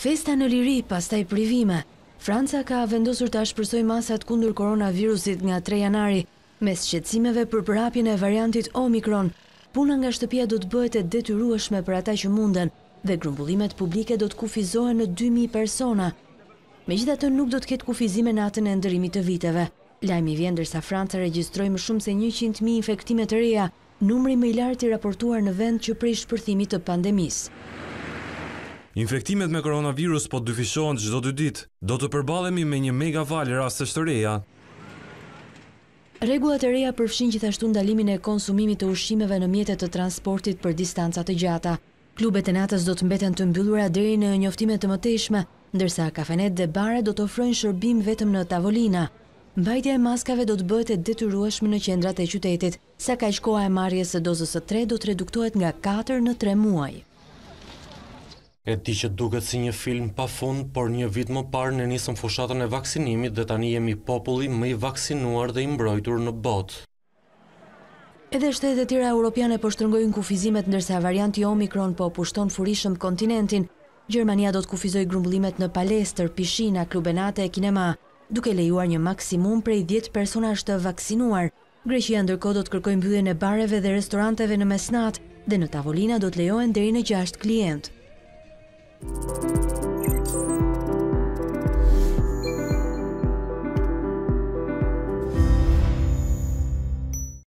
Festa në liri, pastaj privime. Franca ka vendosur të ashpërsoj masat kundur koronavirusit nga 3 janari, me shqecimeve për përapjën e variantit Omikron. Puna nga shtëpia do të bëhet e detyrueshme për ata që munden, dhe grumbullimet publike do të kufizohen në 2.000 persona. Me gjitha të nuk do të ketë kufizime në atën e ndërimit të viteve. Lajmi vjen dërsa Franca registrojë më shumë se 100.000 infektime të reja, numri më i lartë i raportuar në vend që prej shpërthimit të pandemisë. Infektimet me koronavirus po të dyfishohen gjithdo dy dit, do të përbalemi me një mega valjë rastës të reja. Regullat e reja përfshin gjithashtu ndalimin e konsumimit të ushimeve në mjetet të transportit për distancat të gjata. Klubet e natës do të mbeten të mbyllura dheri në njoftimet të mëtejshme, ndërsa kafenet dhe bare do të ofrojnë shërbim vetëm në tavolina. Bajtja e maskave do të bëhet e detyrueshme në qendrat e qytetit, sa ka i shkoa e marjes e dozës e tre do të reduktohet nga 4 në 3 muaj. E di që duket si një film pa fund, por një vit më parë në nisëm fushatën e vaksinimit dhe tani jemi populli më i vaksinuar dhe imbrojtur në botë. Edhe shtetet e tjera europiane po shtrëngojnë kufizimet ndërsa varianti Omicron po pushton furishëm kontinentin. Gjermania do të kufizoj grumbullimet në palestër, pishina, klubenate e kinema, duke lejuar një maksimum prej 10 personash të vaksinuar. Greqia ndërko do të kërkojnë bëdhe në bareve dhe restoranteve në mesnat dhe në tavolina do të lejojnë deri në 6 klientë.